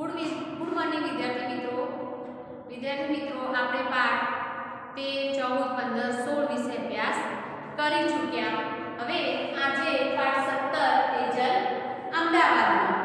good ગુડવાની વિદ્યાર્થી મિત્રો વિદ્યાર્થી મિત્રો આપણે પાઠ તેર ચૌદ પંદર સોળ વિશે અભ્યાસ કરી ચૂક્યા હવે આજે પાઠ સત્તર એ અમદાવાદમાં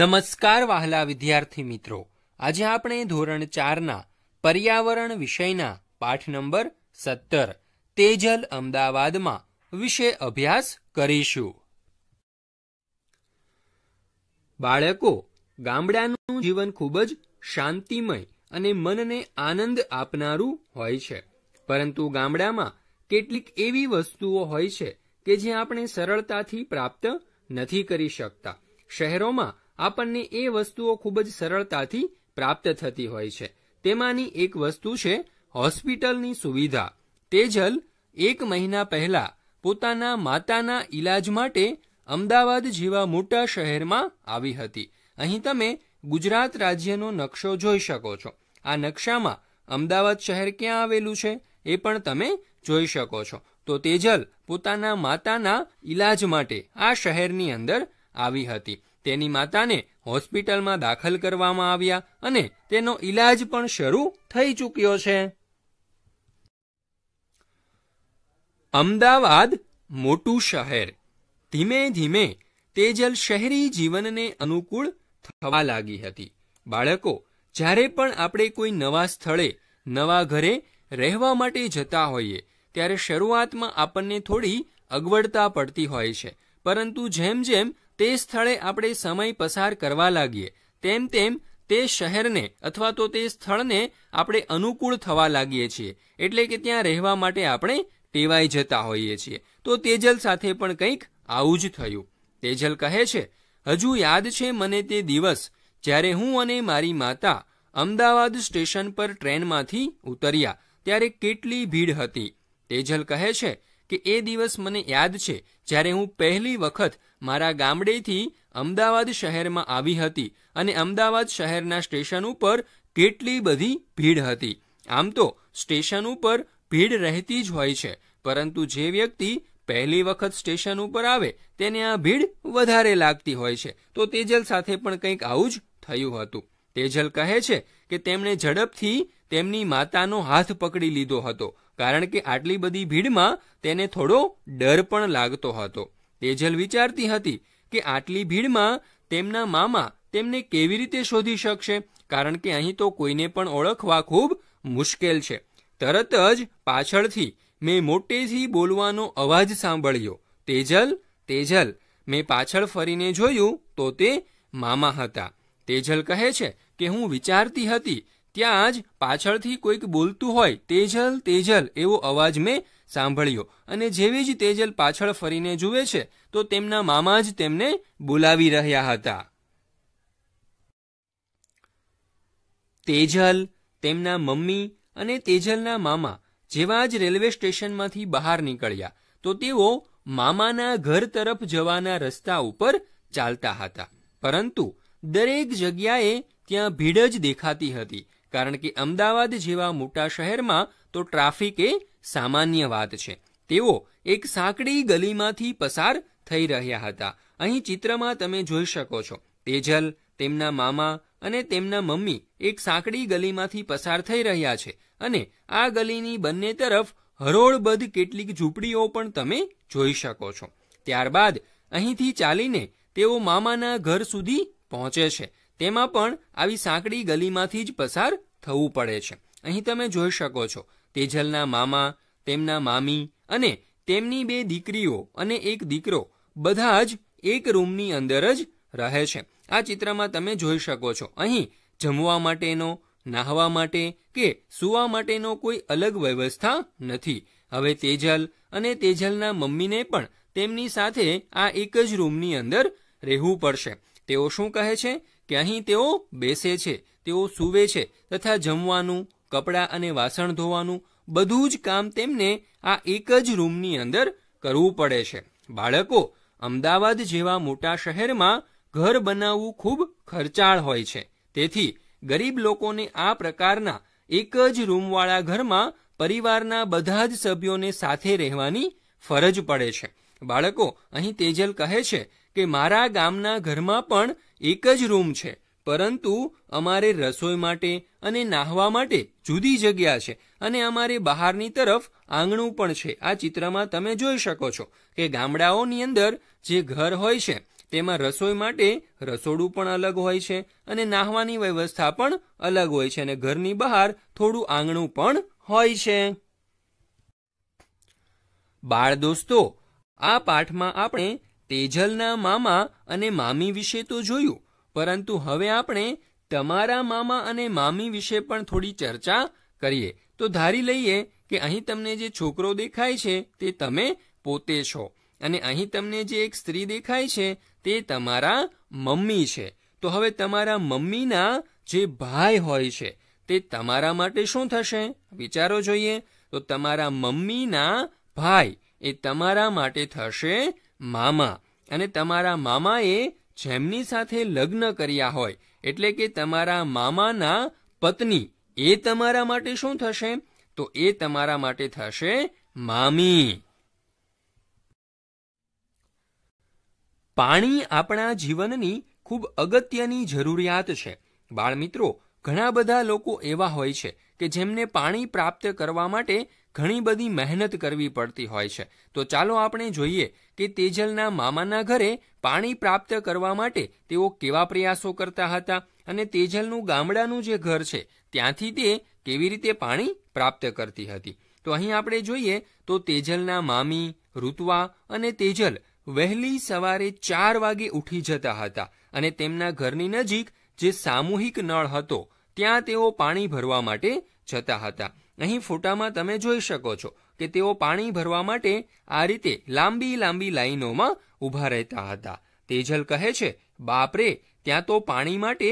નમસ્કાર વહાલા વિદ્યાર્થી મિત્રો આજે આપણે ધોરણ ચારના પર્યાવરણ વિષયના પાઠ નંબર સત્તર તેજલ અમદાવાદમાં વિશે અભ્યાસ કરીશું બાળકો ગામડાનું જીવન ખૂબ જ શાંતિમય અને મનને આનંદ આપનારું હોય છે પરંતુ ગામડામાં કેટલીક એવી વસ્તુઓ હોય છે કે જે આપણે સરળતાથી પ્રાપ્ત નથી કરી શકતા શહેરોમાં આપણને એ વસ્તુઓ ખૂબ જ સરળતાથી પ્રાપ્ત થતી હોય છે તેમાંની એક વસ્તુ છે હોસ્પિટલની સુવિધા તેજલ એક મહિના પહેલા પોતાના માતાના ઈલાજ માટે અમદાવાદ જેવા મોટા શહેરમાં આવી હતી અહીં તમે ગુજરાત રાજ્યનો નકશો જોઈ શકો છો આ નકશામાં અમદાવાદ શહેર ક્યાં આવેલું છે એ પણ તમે જોઈ શકો છો તો તેજલ પોતાના માતાના ઈલાજ માટે આ શહેરની અંદર આવી હતી તેની માતાને હોસ્પિટલમાં દાખલ કરવામાં આવ્યા અને તેનો ઈલાજ પણ શરૂ થઈ ચૂક્યો છે અમદાવાદ મોટું શહેર ધીમે ધીમે તેજલ શહેરી જીવનને અનુકૂળ થવા લાગી હતી બાળકો જ્યારે પણ આપણે કોઈ નવા સ્થળે નવા ઘરે રહેવા માટે જતા હોઈએ ત્યારે શરૂઆતમાં આપણને થોડી અગવડતા પડતી હોય છે પરંતુ જેમ જેમ તે સ્થળે આપણે સમય પસાર કરવા લાગીએ તેમ તેમ તે શહેરને અથવા તો તે સ્થળને આપણે અનુકૂળ થવા લાગીએ છીએ એટલે કે ત્યાં રહેવા માટે આપણે ટેવાઈ જતા હોઈએ છીએ તો તેજલ સાથે પણ કંઈક આવું જ થયું તેજલ કહે છે હજુ યાદ છે મને તે દિવસ જ્યારે હું અને મારી માતા અમદાવાદ સ્ટેશન પર ટ્રેનમાંથી ઉતર્યા ત્યારે કેટલી ભીડ હતી તેજલ કહે છે કે એ દિવસ મને યાદ છે જ્યારે હું પહેલી વખત મારા ગામડેથી અમદાવાદ શહેરમાં આવી હતી અને અમદાવાદ શહેરના સ્ટેશન ઉપર કેટલી બધી ભીડ હતી આમ તો સ્ટેશન ઉપર ભીડ રહેતી જ હોય છે પરંતુ જે વ્યક્તિ પહેલી વખત સ્ટેશન ઉપર આવે તેને આ ભીડ વધારે લાગતી હોય છે તો તેજલ સાથે પણ કંઈક આવું જ થયું હતું તેજલ કહે છે કે તેમણે ઝડપથી તેમની માતાનો હાથ પકડી લીધો હતો કારણ કે આટલી બધી ભીડમાં તેને થોડો ડર પણ લાગતો હતો તેજલ વિચારતી હતી કે આટલી ભીડમાં તેમના મામા તેમને કેવી રીતે શોધી શકશે કારણ કે અહીં તો કોઈને પણ ઓળખવા ખૂબ મુશ્કેલ છે તરત જ પાછળથી મેં મોટેથી બોલવાનો અવાજ સાંભળ્યો તેજલ તેજલ મેં પાછળ ફરીને જોયું તો તે મામા હતા તેજલ કહે છે કે હું વિચારતી હતી ત્યાં જ પાછળથી કોઈક બોલતું હોય તેજલ તેજલ એવો અવાજ મેં સાંભળ્યો અને જેવી જ તેજલ પાછળ ફરીને જુએ છે તો તેમના મામા જ તેમને બોલાવી રહ્યા હતા તેજલ તેમના મમ્મી અને તેજલના મામા જેવા જ રેલવે સ્ટેશનમાંથી બહાર નીકળ્યા તો તેઓ મામાના ઘર તરફ જવાના રસ્તા ઉપર ચાલતા હતા પરંતુ દરેક જગ્યાએ ત્યાં ભીડ જ દેખાતી હતી કારણ કે અમદાવાદ જેવા મોટા શહેરમાં તો ટ્રાફિક એ સામાન્ય વાત છે તેઓ એક સાંકડી ગલીમાંથી પસાર થઈ રહ્યા હતા અહીં ચિત્રમાં તમે જોઈ શકો છો તેજલ તેમના મામા અને તેમના મમ્મી એક સાંકડી ગલીમાંથી પસાર થઈ રહ્યા છે અને આ ગલીની બંને તરફ હરોળબદ્ધ કેટલીક ઝૂંપડીઓ પણ તમે જોઈ શકો છો ત્યારબાદ અહીંથી ચાલીને તેઓ મામાના ઘર સુધી પહોંચે છે તેમાં પણ આવી સાંકડી ગલીમાંથી જ પસાર થવું પડે છે અહીં તમે જોઈ શકો છો તેજલના મામા તેમના મામી અને તેમની બે દીકરીઓ અને એક દીકરો બધા જ એક રૂમની અંદર જ રહે છે આ ચિત્રમાં તમે જોઈ શકો છો અહીં જમવા માટેનો નાહવા માટે કે સૂવા માટેનો કોઈ અલગ વ્યવસ્થા નથી હવે તેજલ અને તેજલના મમ્મીને પણ તેમની સાથે આ એક જ રૂમની અંદર રહેવું પડશે તેઓ શું કહે છે કે અહીં તેઓ બેસે છે તેઓ સૂવે છે તથા જમવાનું કપડાં અને વાસણ ધોવાનું બધું જ કામ તેમને આ એક જ રૂમની અંદર કરવું પડે છે બાળકો અમદાવાદ જેવા મોટા શહેરમાં ઘર બનાવવું ખૂબ ખર્ચાળ હોય છે તેથી ગરીબ લોકોને આ પ્રકારના એક જ રૂમવાળા ઘરમાં પરિવારના બધા જ સભ્યોને સાથે રહેવાની ફરજ પડે છે બાળકો અહીં તેજલ કહે છે કે મારા ગામના ઘરમાં પણ એક જ રૂમ છે પરંતુ અમારે રસોઈ માટે અને નાહવા માટે જુદી જગ્યા છે અને અમારે બહારની તરફ આંગણું પણ છે આ ચિત્રમાં તમે જોઈ શકો છો કે ગામડાઓની અંદર જે ઘર હોય છે તેમાં રસોઈ માટે રસોડું પણ અલગ હોય છે અને નાહવાની વ્યવસ્થા પણ અલગ હોય છે અને ઘરની બહાર થોડું આંગણું પણ હોય છે બાળ દોસ્તો આ પાઠમાં આપણે તેજલના મામા અને મામી વિશે તો જોયું પરંતુ હવે આપણે તમારા મામા અને મામી વિશે પણ થોડી ચર્ચા કરીએ તો ધારી લઈએ કે અહીં તમને જે છોકરો દેખાય છે તે તમે પોતે છો અને અહીં તમને જે એક સ્ત્રી દેખાય છે તે તમારા મમ્મી છે તો હવે તમારા મમ્મીના જે ભાઈ હોય છે તે તમારા માટે શું થશે વિચારો જોઈએ તો તમારા મમ્મીના ભાઈ એ તમારા માટે થશે મામા અને તમારા મામાએ જેમની સાથે લગ્ન કર્યા હોય એટલે કે તમારા મામાના પત્ની એ તમારા માટે શું થશે તો એ તમારા માટે થશે મામી પાણી આપણા જીવનની ખૂબ અગત્યની જરૂરિયાત છે બાળમિત્રો ઘણા બધા લોકો એવા હોય છે કે જેમને પાણી પ્રાપ્ત કરવા માટે ઘણી બધી મહેનત કરવી પડતી હોય છે તો ચાલો આપણે જોઈએ કે તેજલના મામાના ઘરે પાણી પ્રાપ્ત કરવા માટે તેઓ કેવા પ્રયાસો કરતા હતા અને તેજલનું ગામડાનું જે ઘર છે ત્યાંથી તે કેવી રીતે પાણી પ્રાપ્ત કરતી હતી તો અહીં આપણે જોઈએ તો તેજલના મામી ઋતુવા અને તેજલ વહેલી સવારે ચાર વાગે ઉઠી જતા હતા અને તેમના ઘરની નજીક જે સામૂહિક નળ હતો ત્યાં તેઓ પાણી ભરવા માટે જતા હતા અહીં ફોટામાં તમે જોઈ શકો છો કે તેઓ પાણી ભરવા માટે આ રીતે લાંબી લાંબી લાઈનોમાં ઊભા રહેતા હતા તેજલ કહે છે બાપરે ત્યાં તો પાણી માટે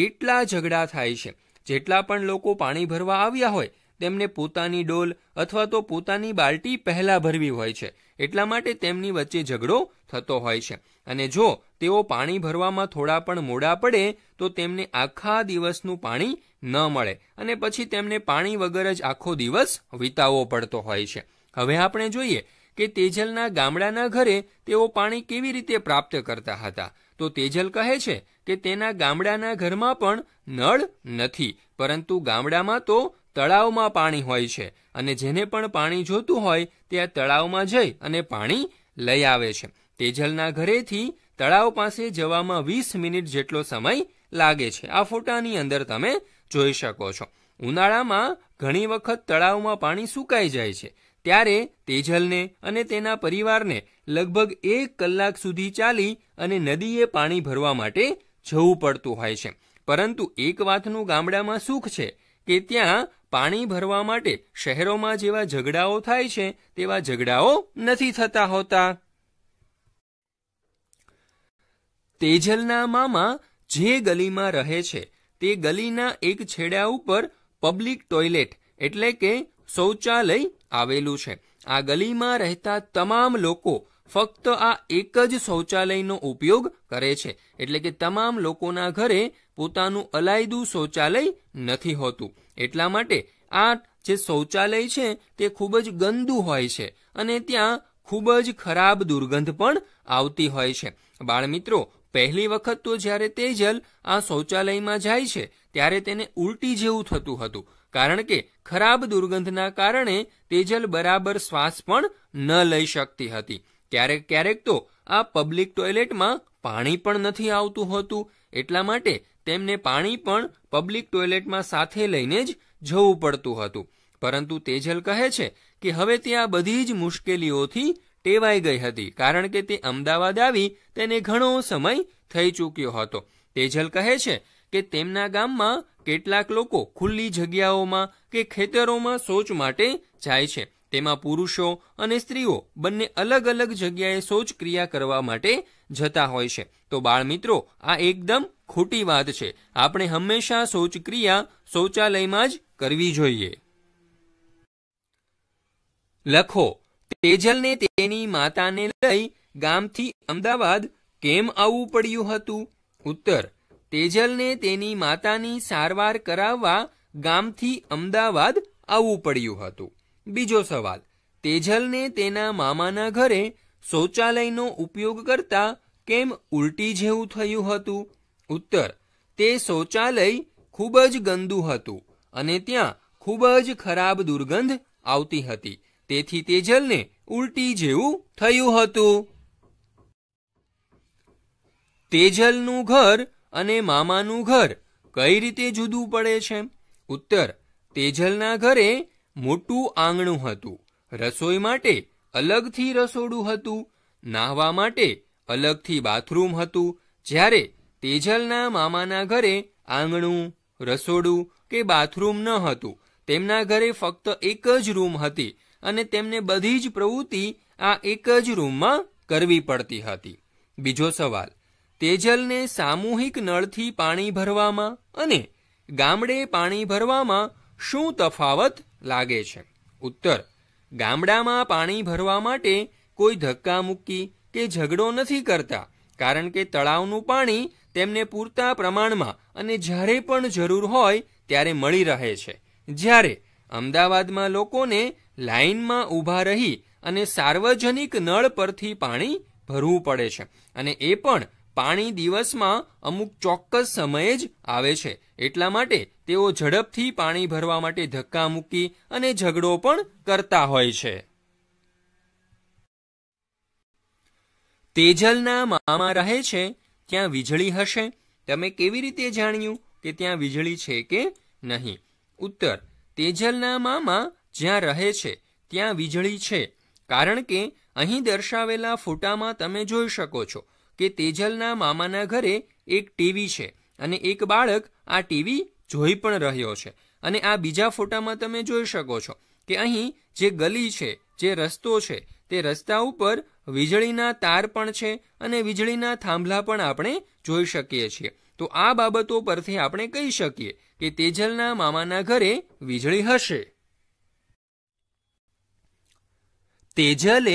કેટલા ઝઘડા થાય છે જેટલા પણ લોકો પાણી ભરવા આવ્યા હોય તેમને પોતાની ડોલ અથવા તો પોતાની બાલટી પહેલાં ભરવી હોય છે એટલા માટે તેમની વચ્ચે ઝઘડો થતો હોય છે અને જો તેઓ પાણી ભરવામાં થોડા પણ મોડા પડે તો તેમને આખા દિવસનું પાણી ન મળે અને પછી તેમને પાણી વગર જ આખો દિવસ વિતાવવો પડતો હોય છે હવે આપણે જોઈએ કે તેજલના ગામડાના ઘરે તેઓ પાણી કેવી રીતે પ્રાપ્ત કરતા હતા તો તેજલ કહે છે કે તેના ગામડાના ઘરમાં પણ નળ નથી પરંતુ ગામડામાં તો તળાવમાં પાણી હોય છે અને જેને પણ પાણી જોતું હોય તે આ તળાવમાં જઈ અને પાણી લઈ આવે છે તેજલના ઘરેથી તળાવ પાસે જવામાં વીસ મિનિટ જેટલો સમય લાગે છે આ ફોટાની અંદર તમે જોઈ શકો છો ઉનાળામાં ઘણી વખત તળાવમાં પાણી સુકાઈ જાય છે ત્યારે તેજલને અને તેના પરિવારને લગભગ એક કલાક સુધી ચાલી અને નદીએ પાણી ભરવા માટે જવું પડતું હોય છે પરંતુ એક વાતનું ગામડામાં સુખ છે કે ત્યાં પાણી ભરવા માટે શહેરોમાં જેવા ઝઘડાઓ થાય છે તેવા ઝઘડાઓ નથી થતા હોતા તેજલના મામા જે ગલીમાં રહે છે તે ગલીના એક છેડા ઉપર પબ્લિક ટોયલેટ એટલે કે શૌચાલય આવેલું છે આ ગલીમાં રહેતા તમામ લોકો ફક્ત આ એક જ શૌચાલયનો ઉપયોગ કરે છે એટલે કે તમામ લોકોના ઘરે પોતાનું અલાયદું શૌચાલય નથી હોતું એટલા માટે આ જે શૌચાલય છે તે ખૂબ જ ગંદુ હોય છે અને ત્યાં ખૂબ જ ખરાબ દુર્ગંધ પણ આવતી હોય છે બાળમિત્રો પહેલી વખત તો જ્યારે તેજલ આ શૌચાલયમાં જાય છે ત્યારે તેને ઉલટી જેવું થતું હતું કારણ કે ખરાબ દુર્ગંધના કારણે તેજલ બરાબર શ્વાસ પણ ન લઈ શકતી હતી ક્યારેક ક્યારેક તો આ પબ્લિક ટોયલેટમાં પાણી પણ નથી આવતું હતું એટલા માટે તેમને પાણી પણ પબ્લિક ટોયલેટમાં સાથે લઈને જ જવું પડતું હતું પરંતુ તેજલ કહે છે કે હવે તે આ બધી જ મુશ્કેલીઓથી ટેવાઈ ગઈ હતી કારણ કે તે અમદાવાદ આવી તેને ઘણો સમય થઈ ચૂક્યો હતો તેજલ કહે છે કે તેમના ગામમાં કેટલાક લોકો ખુલ્લી જગ્યાઓમાં કે ખેતરોમાં શૌચ માટે જાય છે તેમાં પુરુષો અને સ્ત્રીઓ બંને અલગ અલગ જગ્યાએ શૌચ ક્રિયા કરવા માટે જતા હોય છે તો બાળમિત્રો આ એકદમ ખોટી વાત છે આપણે હંમેશા શૌચ ક્રિયા શૌચાલયમાં જ કરવી જોઈએ લખો તેજલને તેની માતાને લઈ ગામથી અમદાવાદ કેમ આવવું પડ્યું હતું ઉત્તર તેજલને તેની માતાની સારવાર કરાવવા ગામથી અમદાવાદ આવવું પડ્યું હતું બીજો સવાલ તેજલને તેના મામાના ઘરે શૌચાલયનો ઉપયોગ કરતા કેમ ઉલટી જેવું થયું હતું ઉત્તર તે શૌચાલય ખૂબ જ ગંદુ હતું અને ત્યાં ખૂબ જ ખરાબ દુર્ગંધ આવતી હતી તેથી તેજલને ઉલટી જેવું થયું હતું તેજલનું ઘર અને મામાનું ઘર કઈ રીતે જુદું પડે છે ઉત્તર તેજલના ઘરે મોટું આંગણું હતું રસોઈ માટે અલગથી રસોડું હતું નાહવા માટે અલગથી બાથરૂમ હતું જ્યારે તેજલના મામાના ઘરે આંગણું રસોડું કે બાથરૂમ ન હતું તેમના ઘરે ફક્ત એક જ રૂમ હતી અને તેમને બધી જ પ્રવૃત્તિ આ એક જ રૂમમાં કરવી પડતી હતી બીજો સવાલ તેજલને સામૂહિક નળથી પાણી ભરવામાં અને ગામડે પાણી ભરવામાં શું તફાવત લાગે છે ઉત્તર ગામડામાં પાણી ભરવા માટે કોઈ ધક્કા મૂકી કે ઝઘડો નથી કરતા કારણ કે તળાવનું પાણી તેમને પૂરતા પ્રમાણમાં અને જ્યારે પણ જરૂર હોય ત્યારે મળી રહે છે જ્યારે અમદાવાદમાં લોકોને લાઇનમાં ઊભા રહી અને સાર્વજનિક નળ પરથી પાણી ભરવું પડે છે અને એ પણ પાણી દિવસમાં અમુક ચોક્કસ સમયે જ આવે છે એટલા માટે તેઓ ઝડપથી પાણી ભરવા માટે ધક્કા મૂકી અને ઝઘડો પણ કરતા હોય છે તેજલના મામા રહે છે ત્યાં વીજળી હશે તમે કેવી રીતે જાણ્યું કે ત્યાં વીજળી છે કે નહીં ઉત્તર તેજલના મામા જ્યાં રહે છે ત્યાં વીજળી છે કારણ કે અહીં દર્શાવેલા ફોટામાં તમે જોઈ શકો છો કે તેજલના મામાના ઘરે એક ટીવી છે અને એક બાળક આ ટીવી જોઈ પણ રહ્યો છે અને આ બીજા ફોટામાં તમે જોઈ શકો છો કે અહીં જે ગલી છે જે રસ્તો છે તે રસ્તા ઉપર વીજળીના તાર પણ છે અને વીજળીના થાંભલા પણ આપણે જોઈ શકીએ છીએ તો આ બાબતો પરથી આપણે કહી શકીએ કે તેજલના મામાના ઘરે વીજળી હશે તેજલે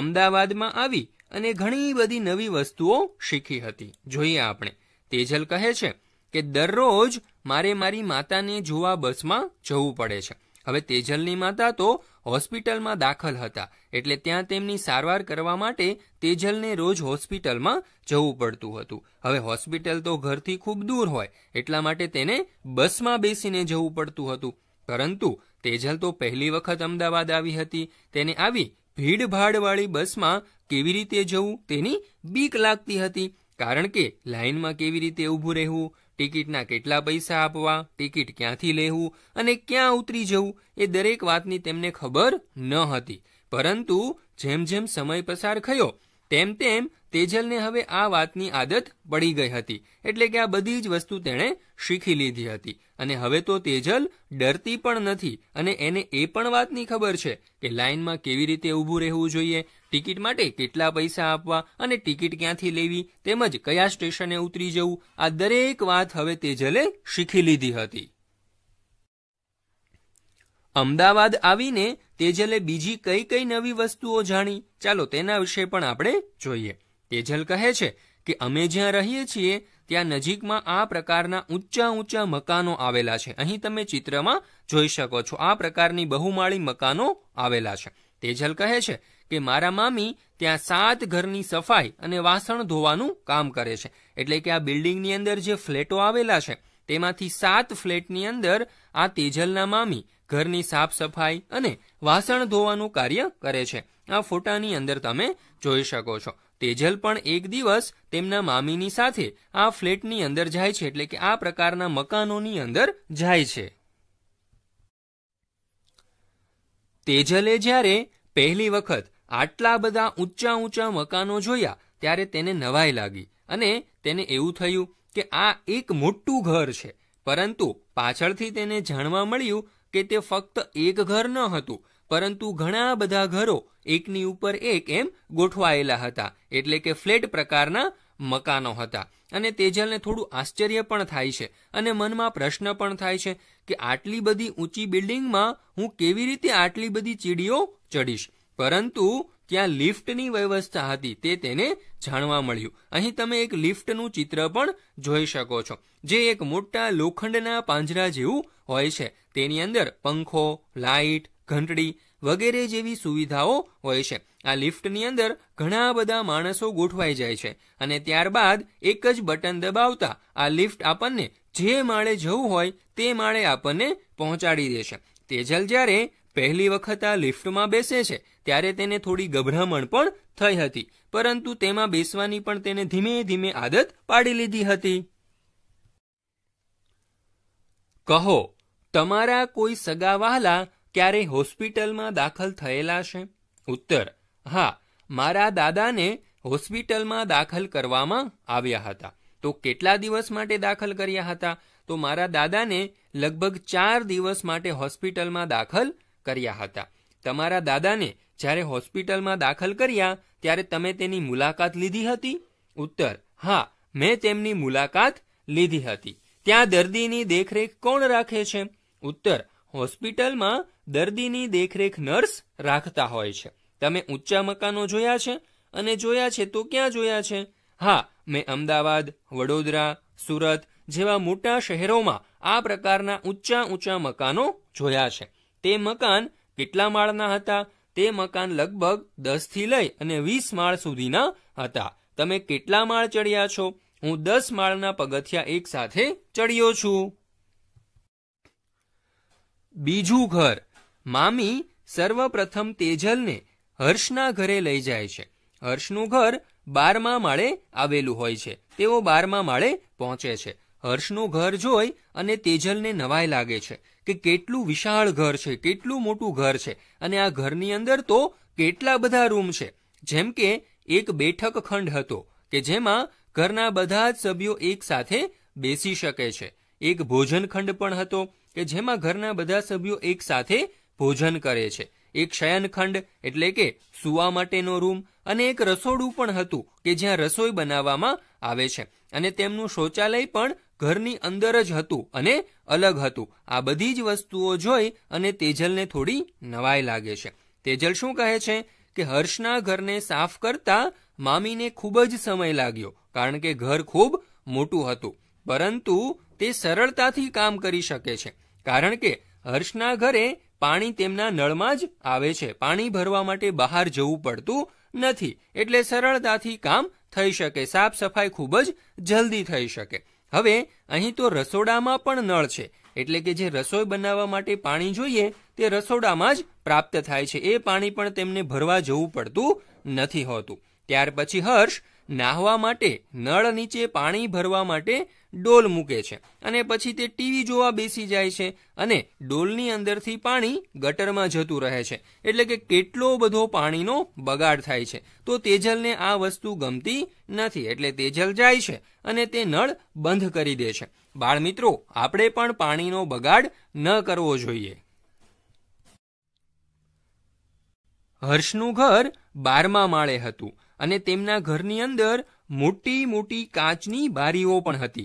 અમદાવાદમાં આવી અને ઘણી બધી નવી વસ્તુઓ શીખી હતી જોઈએ આપણે તેજલ કહે છે કે દરરોજ મારે મારી માતાને જોવા બસમાં જવું પડે છે હવે તેજલની માતા તો હોસ્પિટલમાં દાખલ હતા એટલે ત્યાં તેમની સારવાર કરવા માટે તેજલને રોજ હોસ્પિટલમાં જવું પડતું હતું હવે હોસ્પિટલ તો ઘરથી ખૂબ દૂર હોય એટલા માટે તેને બસમાં બેસીને જવું પડતું હતું પરંતુ તેજલ તો પહેલી વખત અમદાવાદ આવી હતી તેને આવી ભીડભાડવાળી બસમાં કેવી રીતે જવું તેની બીક લાગતી હતી કારણ કે લાઇનમાં કેવી રીતે ઊભું રહેવું ટિકિટના કેટલા પૈસા આપવા ટિકિટ ક્યાંથી લેવું અને ક્યાં ઉતરી જવું એ દરેક વાતની તેમને ખબર ન હતી પરંતુ જેમ જેમ સમય પસાર થયો તેમ તેમ તેજલને હવે આ વાતની આદત પડી ગઈ હતી એટલે કે આ બધી જ વસ્તુ તેણે શીખી લીધી હતી અને હવે તો તેજલ ડરતી પણ નથી અને એને એ પણ વાતની ખબર છે કે લાઇનમાં કેવી રીતે ઊભું રહેવું જોઈએ ટિકિટ માટે કેટલા પૈસા આપવા અને ટિકિટ ક્યાંથી લેવી તેમજ કયા સ્ટેશને ઉતરી જવું આ દરેક વાત હવે તેજલે શીખી લીધી હતી અમદાવાદ આવીને તેજલે બીજી કઈ કઈ નવી વસ્તુઓ જાણી ચાલો તેના વિશે પણ આપણે જોઈએ તેજલ કહે છે કે અમે જ્યાં રહીએ છીએ ત્યાં નજીકમાં આ પ્રકારના ઊંચા ઊંચા મકાનો આવેલા છે અહીં તમે ચિત્રમાં જોઈ શકો છો આ પ્રકારની બહુમાળી મકાનો આવેલા છે તેજલ કહે છે કે મારા મામી ત્યાં સાત ઘરની સફાઈ અને વાસણ ધોવાનું કામ કરે છે એટલે કે આ બિલ્ડિંગની અંદર જે ફ્લેટો આવેલા છે તેમાંથી સાત ફ્લેટની અંદર આ તેજલના મામી ઘરની સાફ સફાઈ અને વાસણ ધોવાનું કાર્ય કરે છે આ ફોટાની અંદર તમે જોઈ શકો છો તેજલ પણ એક દિવસ તેમના મામીની સાથે આ ફ્લેટની અંદર જાય છે એટલે કે આ પ્રકારના મકાનોની અંદર જાય છે તેજલે જ્યારે પહેલી વખત આટલા બધા ઊંચા ઊંચા મકાનો જોયા ત્યારે તેને નવાઈ લાગી અને તેને એવું થયું કે આ એક મોટું ઘર છે પરંતુ પાછળથી તેને જાણવા મળ્યું કે તે ફક્ત એક ઘર ન હતું પરંતુ ઘણા બધા ઘરો એકની ઉપર એક એમ ગોઠવાયેલા હતા એટલે કે ફ્લેટ પ્રકારના મકાનો હતા અને તેજલને થોડું આશ્ચર્ય પણ થાય છે અને મનમાં પ્રશ્ન પણ થાય છે કે આટલી બધી ઊંચી બિલ્ડિંગમાં હું કેવી રીતે આટલી બધી ચીડીઓ ચડીશ પરંતુ ત્યાં લિફ્ટની વ્યવસ્થા હતી તે તેને જાણવા મળ્યું અહીં તમે એક લિફ્ટનું ચિત્ર પણ જોઈ શકો છો જે એક મોટા લોખંડના પાંજરા જેવું હોય છે તેની અંદર પંખો લાઇટ ઘંટડી વગેરે જેવી સુવિધાઓ હોય છે આ લિફ્ટની અંદર ઘણા બધા માણસો ગોઠવાઈ જાય છે અને ત્યારબાદ એક જ બટન દબાવતા આ લિફ્ટ આપણને જે માળે જવું હોય તે માળે આપણને પહોંચાડી દેશે તેજલ જ્યારે પહેલી વખત આ લિફ્ટમાં બેસે છે ત્યારે તેને થોડી ગભરામણ પણ થઈ હતી પરંતુ તેમાં બેસવાની પણ તેને ધીમે ધીમે આદત પાડી લીધી હતી કહો તમારા કોઈ સગા વહાલા ક્યારેય હોસ્પિટલમાં દાખલ થયેલા છે ઉત્તર હા મારા દાદાને હોસ્પિટલમાં દાખલ કરવામાં આવ્યા હતા તો કેટલા દિવસ માટે દાખલ કર્યા હતા તો મારા દાદાને લગભગ ચાર દિવસ માટે હોસ્પિટલમાં દાખલ કર્યા હતા તમારા દાદાને જ્યારે હોસ્પિટલમાં દાખલ કર્યા ત્યારે તમે તેની મુલાકાત લીધી હતી ઉત્તર હા મેં તેમની મુલાકાત લીધી હતી ત્યાં દર્દીની દેખરેખ કોણ રાખે છે ઉત્તર હોસ્પિટલમાં દર્દીની દેખરેખ નર્સ રાખતા હોય છે તમે ઊંચા મકાનો જોયા છે અને જોયા છે તો ક્યાં જોયા છે હા મેં અમદાવાદ વડોદરા સુરત જેવા મોટા શહેરોમાં આ પ્રકારના ઊંચા ઊંચા મકાનો જોયા છે તે મકાન કેટલા માળના હતા તે મકાન લગભગ દસથી લઈ અને વીસ માળ સુધીના હતા તમે કેટલા માળ ચડ્યા છો હું દસ માળના પગથિયા એકસાથે ચડ્યો છું બીજું ઘર મામી સર્વપ્રથમ તેજલને હર્ષના ઘરે લઈ જાય છે હર્ષનું ઘર બારમા માળે આવેલું હોય છે તેઓ બારમા માળે પહોંચે છે હર્ષનું ઘર જોઈ અને તેજલને નવાઈ લાગે છે કે કેટલું વિશાળ ઘર છે કેટલું મોટું ઘર છે અને આ ઘરની અંદર તો કેટલા બધા રૂમ છે જેમ કે એક બેઠક ખંડ હતો કે જેમાં ઘરના બધા જ સભ્યો એકસાથે બેસી શકે છે એક ભોજન ખંડ પણ હતો કે જેમાં ઘરના બધા સભ્યો એકસાથે ભોજન કરે છે એક શયનખંડ એટલે કે સુવા માટેનો રૂમ અને એક રસોડું પણ હતું કે જ્યાં રસોઈ બનાવવામાં આવે છે અને તેમનું શૌચાલય પણ ઘરની અંદર જ હતું અને અલગ હતું આ બધી જ વસ્તુઓ જોઈ અને તેજલને થોડી નવાઈ લાગે છે તેજલ શું કહે છે કે હર્ષના ઘરને સાફ કરતા મામીને ખૂબ જ સમય લાગ્યો કારણ કે ઘર ખૂબ મોટું હતું પરંતુ તે સરળતાથી કામ કરી શકે છે કારણ કે હર્ષના ઘરે પાણી તેમના નળમાં જ આવે છે પાણી ભરવા માટે બહાર જવું પડતું નથી એટલે સરળતાથી કામ થઈ શકે સાફ સફાઈ ખૂબ જ જલ્દી થઈ શકે હવે અહીં તો રસોડામાં પણ નળ છે એટલે કે જે રસોઈ બનાવવા માટે પાણી જોઈએ તે રસોડામાં જ પ્રાપ્ત થાય છે એ પાણી પણ તેમને ભરવા જવું પડતું નથી હોતું ત્યાર પછી હર્ષ નાહવા માટે નળ નીચે પાણી ભરવા માટે ડોલ મૂકે છે અને પછી તે ટીવી જોવા બેસી જાય છે અને ડોલની અંદરથી પાણી ગટરમાં જતું રહે છે એટલે કે કેટલો બધો પાણીનો બગાડ થાય છે તો તેજલને આ વસ્તુ ગમતી નથી એટલે તેજલ જાય છે અને તે નળ બંધ કરી દે છે બાળમિત્રો આપણે પણ પાણીનો બગાડ ન કરવો જોઈએ હર્ષનું ઘર બારમા માળે હતું અને તેમના ઘરની અંદર મોટી મોટી કાચની બારીઓ પણ હતી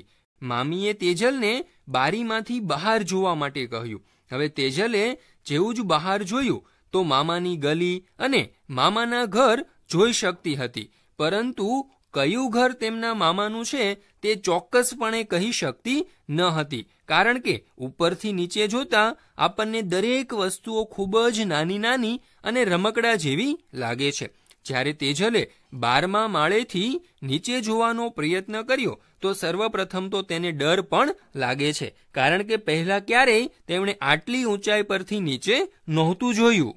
મામીએ તેજલને બારીમાંથી બહાર જોવા માટે કહ્યું હવે તેજલે જેવું જ બહાર જોયું તો મામાની ગલી અને મામાના ઘર જોઈ શકતી હતી પરંતુ કયું ઘર તેમના મામાનું છે તે ચોક્કસપણે કહી શકતી ન હતી કારણ કે ઉપરથી નીચે જોતા આપણને દરેક વસ્તુઓ ખૂબ જ નાની નાની અને રમકડા જેવી લાગે છે જ્યારે તેજલે બારમા માળેથી નીચે જોવાનો પ્રયત્ન કર્યો તો સર્વપ્રથમ તો તેને ડર પણ લાગે છે કારણ કે પહેલા ક્યારેય તેમણે આટલી ઊંચાઈ પરથી નીચે નહોતું જોયું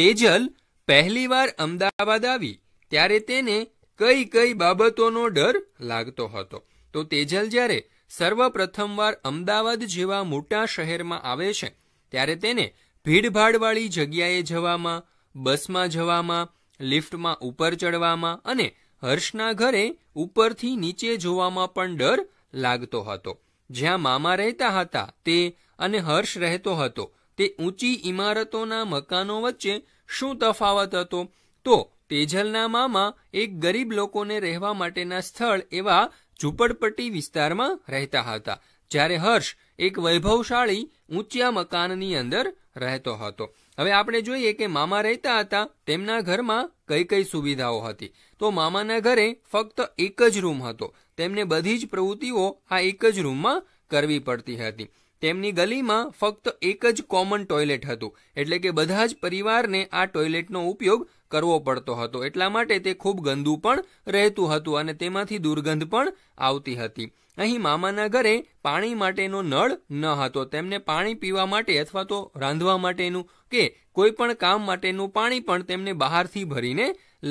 તેજલ પહેલીવાર અમદાવાદ આવી ત્યારે તેને કઈ કઈ બાબતોનો ડર લાગતો હતો તો તેજલ જ્યારે સર્વપ્રથમવાર અમદાવાદ જેવા મોટા શહેરમાં આવે છે ત્યારે તેને ભીડભાડવાળી જગ્યાએ જવામાં બસમાં જવામાં લિફ્ટમાં ઉપર ચડવામાં અને હર્ષના ઘરે ઉપરથી નીચે જોવામાં પણ ડર લાગતો હતો જ્યાં મામા રહેતા હતા તે અને હર્ષ રહેતો હતો તે ઊંચી ઇમારતોના મકાનો વચ્ચે શું તફાવત હતો તો તેજલના મામા એક ગરીબ લોકોને રહેવા માટેના સ્થળ એવા ઝૂંપડપટ્ટી વિસ્તારમાં રહેતા હતા જ્યારે હર્ષ એક વૈભવશાળી ઊંચા મકાનની અંદર રહેતો હતો હવે આપણે જોઈએ કે મામા રહેતા હતા તેમના ઘરમાં કઈ કઈ સુવિધાઓ હતી તો મામાના ઘરે ફક્ત એક જ રૂમ હતો તેમને બધી જ પ્રવૃત્તિઓ આ એક જ રૂમમાં કરવી પડતી હતી તેમની ગલીમાં ફક્ત એક જ કોમન ટોયલેટ હતું એટલે કે બધા જ પરિવારને આ ટોયલેટનો ઉપયોગ કરવો પડતો હતો એટલા માટે તે ખૂબ ગંદુ પણ રહેતું હતું અને તેમાંથી દુર્ગંધ પણ આવતી હતી અહીં મામાના ઘરે પાણી માટેનો નળ ન હતો તેમને પાણી પીવા માટે અથવા તો રાંધવા માટેનું કે કોઈ પણ કામ માટેનું પાણી પણ તેમને બહારથી ભરીને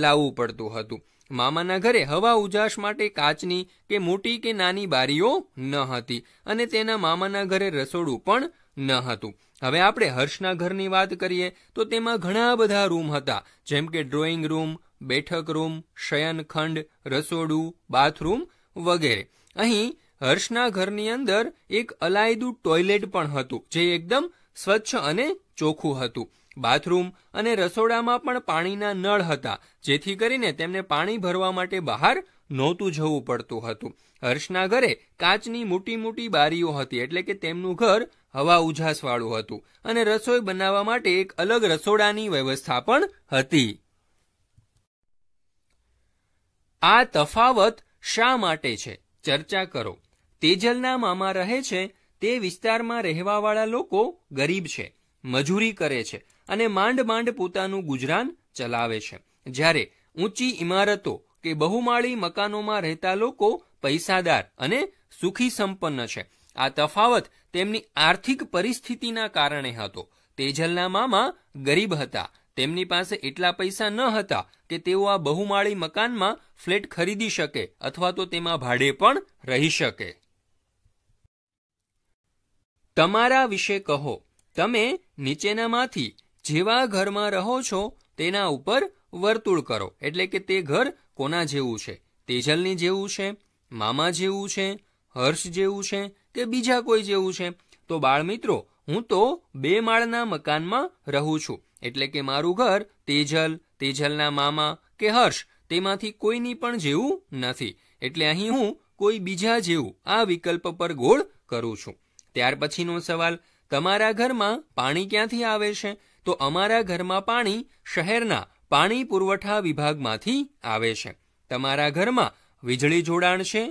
લાવવું પડતું હતું મામાના ઘરે હવા ઉજાસ માટે કાચની કે મોટી કે નાની બારીઓ ન હતી અને તેના મામાના ઘરે રસોડું પણ ન હતું હવે આપણે હર્ષના ઘરની વાત કરીએ તો તેમાં ઘણા બધા રૂમ હતા જેમ કે ડ્રોઈંગ રૂમ બેઠક રૂમ શયનખંડ રસોડું બાથરૂમ વગેરે અહીં હર્ષના ઘરની અંદર એક અલાયદું ટોયલેટ પણ હતું જે એકદમ સ્વચ્છ અને ચોખ્ખું હતું બાથરૂમ અને રસોડામાં પણ પાણીના નળ હતા જેથી કરીને તેમને પાણી ભરવા માટે બહાર નહોતું જવું પડતું હતું હર્ષના ઘરે કાચની મોટી મોટી બારીઓ હતી એટલે કે તેમનું ઘર હવા ઉજાસવાળું હતું અને રસોઈ બનાવવા માટે એક અલગ રસોડાની વ્યવસ્થા પણ હતી આ તફાવત શા માટે છે ચર્ચા કરો તેજલના મામા રહે છે તે વિસ્તારમાં રહેવાવાળા લોકો ગરીબ છે મજૂરી કરે છે અને માંડ માંડ પોતાનું ગુજરાન ચલાવે છે જ્યારે ઊંચી ઇમારતો કે બહુમાળી મકાનોમાં રહેતા લોકો પૈસાદાર અને સુખી સંપન્ન છે આ તફાવત તેમની આર્થિક પરિસ્થિતિના કારણે હતો તેજલના મામા ગરીબ હતા તેમની પાસે એટલા પૈસા ન હતા કે તેઓ આ બહુમાળી મકાનમાં ફ્લેટ ખરીદી શકે અથવા તો તેમાં ભાડે પણ રહી શકે તમારા વિશે કહો તમે નીચેનામાંથી જેવા ઘરમાં રહો છો તેના ઉપર વર્તુળ કરો એટલે કે તે ઘર કોના જેવું છે તેજલની જેવું છે મામા જેવું છે હર્ષ જેવું છે કે બીજા કોઈ જેવું છે તો બાળમિત્રો હું તો બે માળના મકાનમાં રહું છું એટલે કે મારું ઘર તેજલ તેજલના મામા કે હર્ષ તેમાંથી કોઈની પણ જેવું નથી એટલે અહીં હું કોઈ બીજા જેવું આ વિકલ્પ પર ગોળ કરું છું ત્યાર પછીનો સવાલ તમારા ઘરમાં પાણી ક્યાંથી આવે છે તો અમારા ઘરમાં પાણી શહેરના પાણી પુરવઠા વિભાગમાંથી આવે છે તમારા ઘરમાં વીજળી જોડાણ છે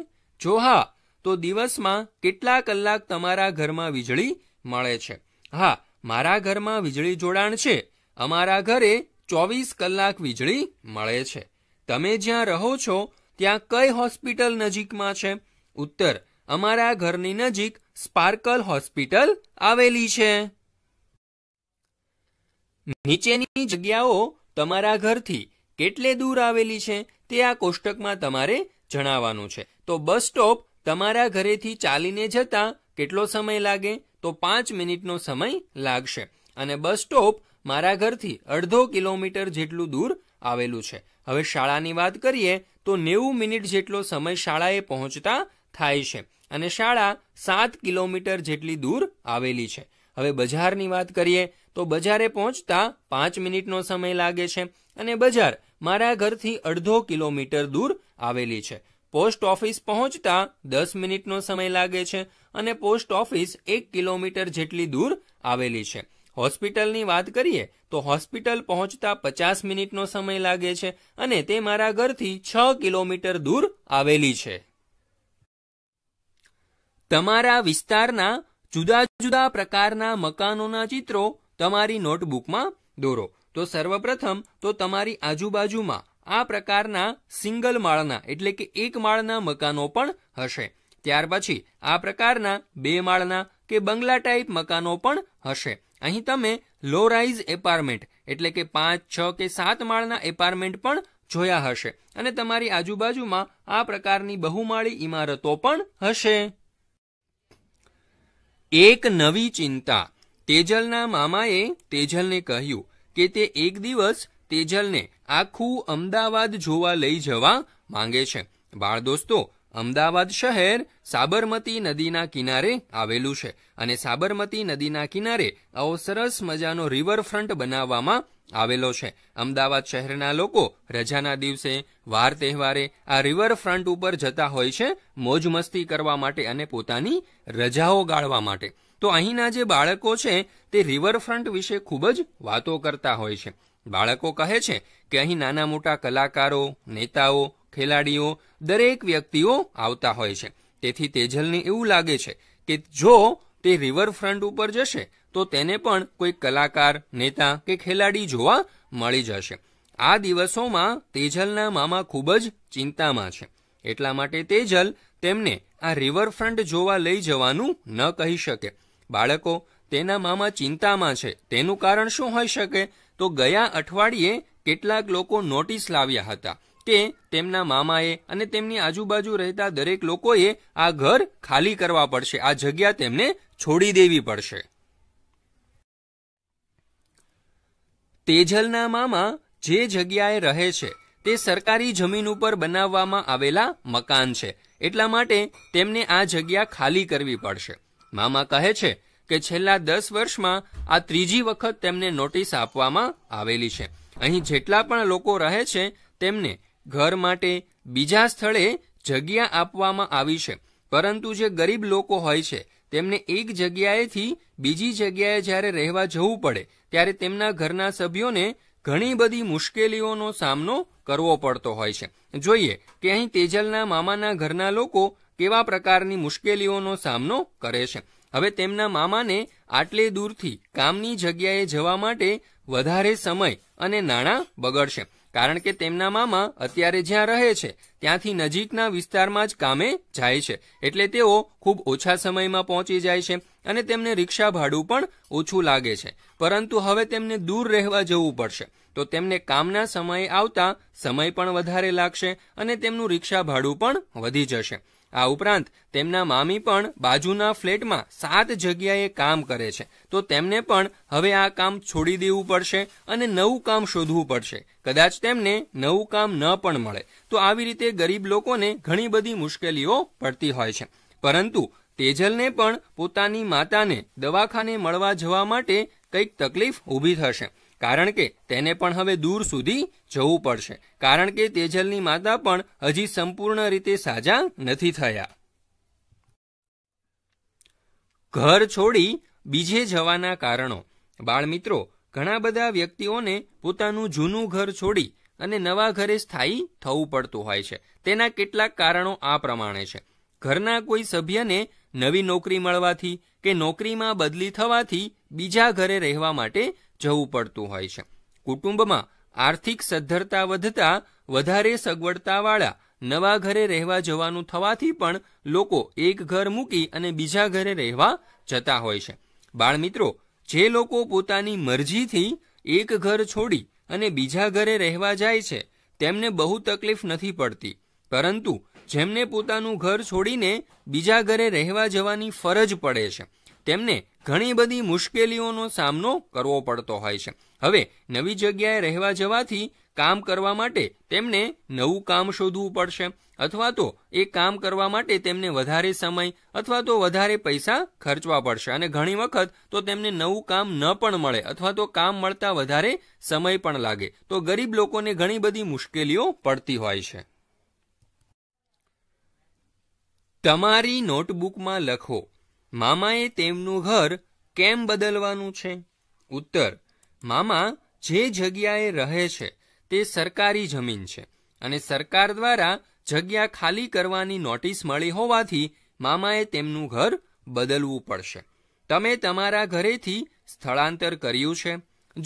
જો હા તો દિવસમાં કેટલા કલાક તમારા ઘરમાં વીજળી મળે છે હા મારા ઘરમાં વીજળી જોડાણ છે અમારા ઘરે ચોવીસ કલાક વીજળી મળે છે તમે જ્યાં રહો છો ત્યાં કઈ હોસ્પિટલ નજીકમાં છે ઉત્તર અમારા ઘરની નજીક સ્પાર્કલ હોસ્પિટલ આવેલી છે નીચેની જગ્યાઓ તમારા ઘરથી કેટલે દૂર આવેલી છે તે આ કોષ્ટકમાં તમારે જણાવવાનું છે તો બસ સ્ટોપ તમારા ઘરેથી ચાલીને જતા કેટલો સમય લાગે તો પાંચ મિનિટનો સમય લાગશે અને બસ સ્ટોપ મારા ઘરથી અડધો કિલોમીટર જેટલું દૂર આવેલું છે હવે શાળાની વાત કરીએ તો નેવું મિનિટ જેટલો સમય શાળાએ પહોંચતા થાય છે અને શાળા સાત કિલોમીટર જેટલી દૂર આવેલી છે હવે બજારની વાત કરીએ તો બજારે પહોંચતા પાંચ મિનિટનો સમય લાગે છે અને બજાર મારા ઘરથી અડધો કિલોમીટર દૂર આવેલી છે પોસ્ટ ઓફિસ પહોંચતા દસ મિનિટનો સમય લાગે છે અને પોસ્ટ ઓફિસ એક કિલોમીટર જેટલી દૂર આવેલી છે હોસ્પિટલની વાત કરીએ તો હોસ્પિટલ પહોંચતા પચાસ મિનિટનો સમય લાગે છે અને તે મારા ઘરથી છ કિલોમીટર દૂર આવેલી છે તમારા વિસ્તારના જુદા જુદા પ્રકારના મકાનોના ચિત્રો તમારી નોટબુકમાં દોરો તો સર્વપ્રથમ તો તમારી આજુબાજુમાં આ પ્રકારના સિંગલ માળના એટલે કે એક માળના મકાનો પણ હશે ત્યાર પછી આ પ્રકારના બે માળના કે બંગલા ટાઈપ મકાનો પણ હશે અહીં તમે લો રાઇઝ એપાર્ટમેન્ટ એટલે કે પાંચ છ કે સાત માળના એપાર્ટમેન્ટ પણ જોયા હશે અને તમારી આજુબાજુમાં આ પ્રકારની બહુમાળી ઇમારતો પણ હશે એક નવી ચિંતા તેજલના મામાએ તેજલને કહ્યું કે તે એક દિવસ તેજલને આખું અમદાવાદ જોવા લઈ જવા માંગે છે બાળ દોસ્તો અમદાવાદ શહેર સાબરમતી નદીના કિનારે આવેલું છે અને સાબરમતી નદીના કિનારે આવો સરસ મજાનો રિવરફ્રન્ટ બનાવવામાં આવેલો છે અમદાવાદ શહેરના લોકો રજાના દિવસે વાર તહેવારે આ રિવરફ્રન્ટ ઉપર જતા હોય છે મોજ મસ્તી કરવા માટે અને પોતાની રજાઓ ગાળવા માટે તો અહીંના જે બાળકો છે તે રિવરફ્રન્ટ વિશે ખૂબ જ વાતો કરતા હોય છે બાળકો કહે છે કે અહીં નાના મોટા કલાકારો નેતાઓ ખેલાડીઓ દરેક વ્યક્તિઓ આવતા હોય છે તેથી તેજલને એવું લાગે છે કે જો તે રિવરફ્રન્ટ ઉપર જશે તો તેને પણ કોઈ કલાકાર નેતા કે ખેલાડી જોવા મળી જશે આ દિવસોમાં તેજલના મામા ખૂબ જ ચિંતામાં છે એટલા માટે તેજલ તેમને આ રિવરફ્રન્ટ જોવા લઈ જવાનું ન કહી શકે બાળકો તેના મામા ચિંતામાં છે તેનું કારણ શું હોઈ શકે તો ગયા અઠવાડિયે કેટલાક લોકો નોટિસ લાવ્યા હતા તે તેમના મામાએ અને તેમની આજુબાજુ રહેતા દરેક લોકોએ આ ઘર ખાલી કરવા પડશે આ જગ્યા તેમને છોડી દેવી પડશે તેજલના મામા જે જગ્યાએ રહે છે તે સરકારી જમીન ઉપર બનાવવામાં આવેલા મકાન છે એટલા માટે તેમને આ જગ્યા ખાલી કરવી પડશે મામા કહે છે કે છેલ્લા દસ વર્ષમાં આ ત્રીજી વખત તેમને નોટિસ આપવામાં આવેલી છે અહીં જેટલા પણ લોકો રહે છે તેમને ઘર માટે બીજા સ્થળે જગ્યા આપવામાં આવી છે પરંતુ જે ગરીબ લોકો હોય છે તેમને એક જગ્યાએથી બીજી જગ્યાએ જ્યારે રહેવા જવું પડે ત્યારે તેમના ઘરના સભ્યોને ઘણી બધી મુશ્કેલીઓનો સામનો કરવો પડતો હોય છે જોઈએ કે અહીં તેજલના મામાના ઘરના લોકો કેવા પ્રકારની મુશ્કેલીઓનો સામનો કરે છે હવે તેમના મામાને આટલે દૂરથી કામની જગ્યાએ જવા માટે વધારે સમય અને નાણાં બગડશે કારણ કે તેમના મામા અત્યારે જ્યાં રહે છે ત્યાંથી નજીકના વિસ્તારમાં જ કામે જાય છે એટલે તેઓ ખૂબ ઓછા સમયમાં પહોંચી જાય છે અને તેમને રિક્ષા ભાડું પણ ઓછું લાગે છે પરંતુ હવે તેમને દૂર રહેવા જવું પડશે તો તેમને કામના સમયે આવતા સમય પણ વધારે લાગશે અને તેમનું રિક્ષા ભાડું પણ વધી જશે આ ઉપરાંત તેમના મામી પણ બાજુના ફ્લેટમાં સાત જગ્યાએ કામ કરે છે તો તેમને પણ હવે આ કામ છોડી દેવું પડશે અને નવું કામ શોધવું પડશે કદાચ તેમને નવું કામ ન પણ મળે તો આવી રીતે ગરીબ લોકોને ઘણી બધી મુશ્કેલીઓ પડતી હોય છે પરંતુ તેજલને પણ પોતાની માતાને દવાખાને મળવા જવા માટે કંઈક તકલીફ ઊભી થશે કારણ કે તેને પણ હવે દૂર સુધી જવું પડશે કારણ કે તેજલની માતા પણ હજી સંપૂર્ણ રીતે સાજા નથી થયા ઘર છોડી બીજે જવાના કારણો બાળમિત્રો ઘણા બધા વ્યક્તિઓને પોતાનું જૂનું ઘર છોડી અને નવા ઘરે સ્થાયી થવું પડતું હોય છે તેના કેટલાક કારણો આ પ્રમાણે છે ઘરના કોઈ સભ્યને નવી નોકરી મળવાથી કે નોકરીમાં બદલી થવાથી બીજા ઘરે રહેવા માટે જવું પડતું હોય છે કુટુંબમાં આર્થિક સદ્ધરતા વધતા વધારે સગવડતાવાળા નવા ઘરે રહેવા જવાનું થવાથી પણ લોકો એક ઘર મૂકી અને બીજા ઘરે રહેવા જતા હોય છે બાળમિત્રો જે લોકો પોતાની મરજીથી એક ઘર છોડી અને બીજા ઘરે રહેવા જાય છે તેમને બહુ તકલીફ નથી પડતી પરંતુ જેમને પોતાનું ઘર છોડીને બીજા ઘરે રહેવા જવાની ફરજ પડે છે તેમને ઘણી બધી મુશ્કેલીઓનો સામનો કરવો પડતો હોય છે હવે નવી જગ્યાએ રહેવા જવાથી કામ કરવા માટે તેમને નવું કામ શોધવું પડશે અથવા તો એ કામ કરવા માટે તેમને વધારે સમય અથવા તો વધારે પૈસા ખર્ચવા પડશે અને ઘણી વખત તો તેમને નવું કામ ન પણ મળે અથવા તો કામ મળતા વધારે સમય પણ લાગે તો ગરીબ લોકોને ઘણી બધી મુશ્કેલીઓ પડતી હોય છે તમારી નોટબુકમાં લખો મામાએ તેમનું ઘર કેમ બદલવાનું છે ઉત્તર મામા જે જગ્યાએ રહે છે તે સરકારી જમીન છે અને સરકાર દ્વારા જગ્યા ખાલી કરવાની નોટિસ મળી હોવાથી મામાએ તેમનું ઘર બદલવું પડશે તમે તમારા ઘરેથી સ્થળાંતર કર્યું છે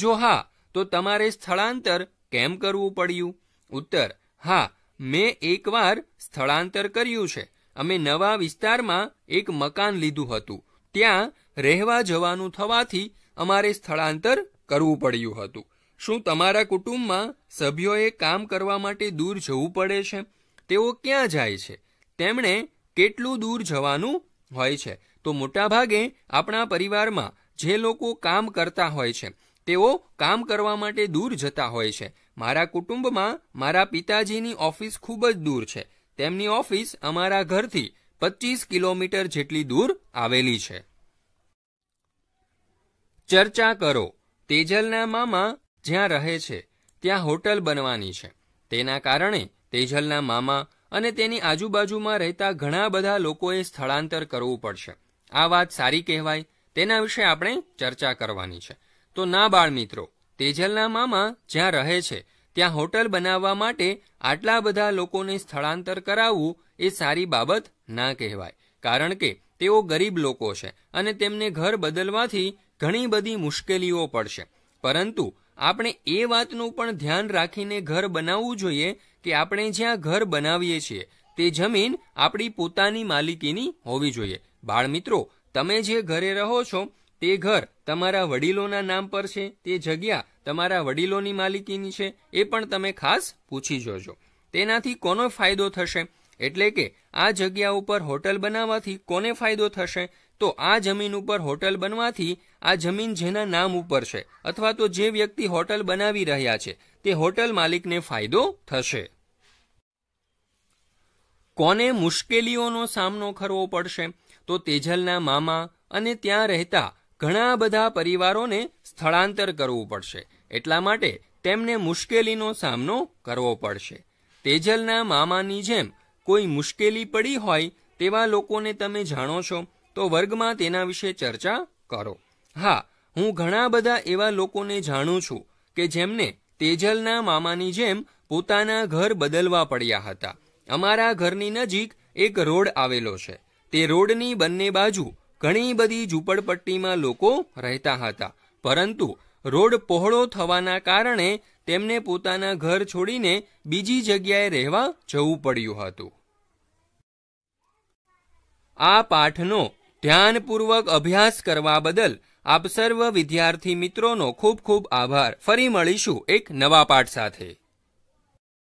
જો હા તો તમારે સ્થળાંતર કેમ કરવું પડ્યું ઉત્તર હા મેં એકવાર સ્થળાંતર કર્યું છે અમે નવા વિસ્તારમાં એક મકાન લીધું હતું ત્યાં રહેવા જવાનું થવાથી અમારે સ્થળાંતર કરવું પડ્યું હતું શું તમારા કુટુંબમાં સભ્યોએ કામ કરવા માટે દૂર જવું પડે છે તેઓ ક્યાં જાય છે તેમણે કેટલું દૂર જવાનું હોય છે તો મોટાભાગે આપણા પરિવારમાં જે લોકો કામ કરતા હોય છે તેઓ કામ કરવા માટે દૂર જતા હોય છે મારા કુટુંબમાં મારા પિતાજીની ઓફિસ ખૂબ જ દૂર છે તેમની ઓફિસ અમારા ઘરથી પચીસ કિલોમીટર જેટલી દૂર આવેલી છે ચર્ચા કરો તેજલના મામા જ્યાં રહે છે ત્યાં હોટલ બનવાની છે તેના કારણે તેજલના મામા અને તેની આજુબાજુમાં રહેતા ઘણા બધા લોકોએ સ્થળાંતર કરવું પડશે આ વાત સારી કહેવાય તેના વિશે આપણે ચર્ચા કરવાની છે તો ના બાળ મિત્રો તેજલના મામા જ્યાં રહે છે ત્યાં હોટલ બનાવવા માટે આટલા બધા લોકોને સ્થળાંતર કરાવવું એ સારી બાબત ના કહેવાય કારણ કે તેઓ ગરીબ લોકો છે અને તેમને ઘર બદલવાથી ઘણી બધી મુશ્કેલીઓ પડશે પરંતુ આપણે એ વાતનું પણ ધ્યાન રાખીને ઘર બનાવવું જોઈએ કે આપણે જ્યાં ઘર બનાવીએ છીએ તે જમીન આપણી પોતાની માલિકીની હોવી જોઈએ બાળમિત્રો તમે જે ઘરે રહો છો તે ઘર તમારા વડીલોના નામ પર છે તે જગ્યા તમારા વડીલોની માલિકીની છે એ પણ તમે ખાસ પૂછી જોજો તેનાથી કોનો ફાયદો થશે એટલે કે આ જગ્યા ઉપર હોટલ બનાવવાથી કોને ફાયદો થશે તો આ જમીન ઉપર હોટલ બનવાથી આ જમીન જેના નામ ઉપર છે અથવા તો જે વ્યક્તિ હોટલ બનાવી રહ્યા છે તે હોટલ માલિકને ફાયદો થશે કોને મુશ્કેલીઓનો સામનો કરવો પડશે તો તેજલના મામા અને ત્યાં રહેતા ઘણા બધા પરિવારોને સ્થળાંતર કરવું પડશે એટલા માટે તેમને મુશ્કેલીનો સામનો કરવો પડશે તેજલના મામાની જેમ કોઈ મુશ્કેલી પડી હોય તેવા લોકોને તમે જાણો છો તો વર્ગમાં તેના વિશે ચર્ચા કરો હા હું ઘણા બધા એવા લોકોને જાણું છું કે જેમને તેજલના મામાની જેમ પોતાના ઘર બદલવા પડ્યા હતા અમારા ઘરની નજીક એક રોડ આવેલો છે તે રોડની બંને બાજુ ઘણી બધી ઝૂંપડપટ્ટીમાં લોકો રહેતા હતા પરંતુ રોડ પહોળો થવાના કારણે તેમને પોતાના ઘર છોડીને બીજી જગ્યાએ રહેવા જવું પડ્યું હતું આ પાઠનો ધ્યાનપૂર્વક અભ્યાસ કરવા બદલ આપ સર્વ વિદ્યાર્થી મિત્રોનો ખૂબ ખૂબ આભાર ફરી મળીશું એક નવા પાઠ સાથે